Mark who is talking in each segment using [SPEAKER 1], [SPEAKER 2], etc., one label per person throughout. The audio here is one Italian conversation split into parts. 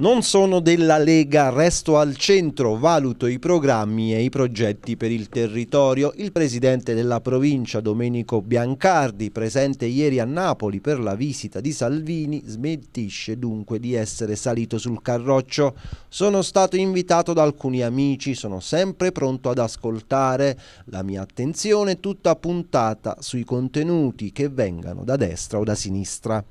[SPEAKER 1] Non sono della Lega, resto al centro, valuto i programmi e i progetti per il territorio. Il presidente della provincia, Domenico Biancardi, presente ieri a Napoli per la visita di Salvini, smentisce dunque di essere salito sul carroccio. Sono stato invitato da alcuni amici, sono sempre pronto ad ascoltare. La mia attenzione è tutta puntata sui contenuti che vengano da destra o da sinistra.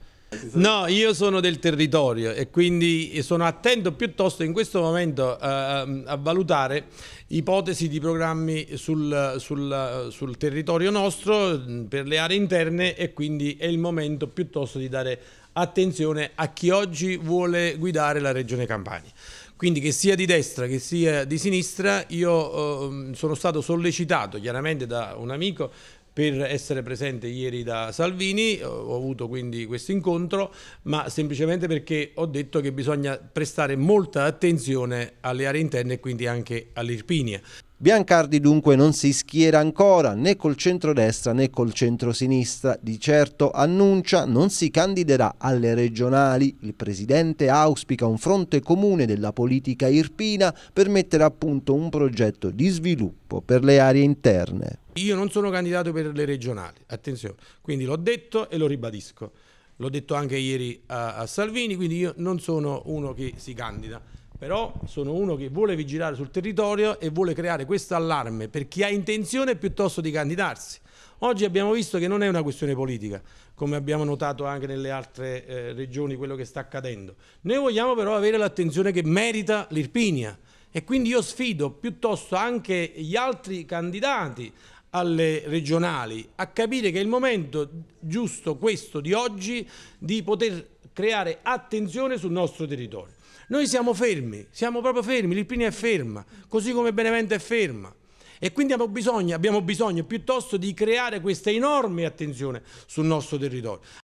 [SPEAKER 2] No, io sono del territorio e quindi sono attento piuttosto in questo momento a, eh, ehm, a valutare ipotesi di programmi sul, sul, sul, territorio nostro mm, per le aree interne e quindi è il momento piuttosto di dare attenzione a chi oggi vuole guidare la regione Campania. Quindi che sia di destra che sia di sinistra, io eh, sono stato sollecitato chiaramente da un amico per essere presente ieri da Salvini, ho avuto quindi questo incontro, ma semplicemente perché ho detto che bisogna prestare molta attenzione alle aree interne e quindi anche all'Irpinia.
[SPEAKER 1] Biancardi dunque non si schiera ancora né col centrodestra né col centrosinistra, di certo annuncia non si candiderà alle regionali. Il presidente auspica un fronte comune della politica irpina per mettere a punto un progetto di sviluppo per le aree interne.
[SPEAKER 2] Io non sono candidato per le regionali, attenzione, quindi l'ho detto e lo ribadisco. L'ho detto anche ieri a, a Salvini, quindi io non sono uno che si candida, però sono uno che vuole vigilare sul territorio e vuole creare questo allarme per chi ha intenzione piuttosto di candidarsi. Oggi abbiamo visto che non è una questione politica, come abbiamo notato anche nelle altre eh, regioni quello che sta accadendo. Noi vogliamo però avere l'attenzione che merita l'Irpinia e quindi io sfido piuttosto anche gli altri candidati alle regionali a capire che è il momento giusto questo di oggi di poter creare attenzione sul nostro territorio. Noi siamo fermi, siamo proprio fermi, l'Irpini è ferma, così come Benevento è ferma. E quindi abbiamo bisogno, abbiamo bisogno piuttosto di creare questa enorme attenzione sul nostro
[SPEAKER 1] territorio.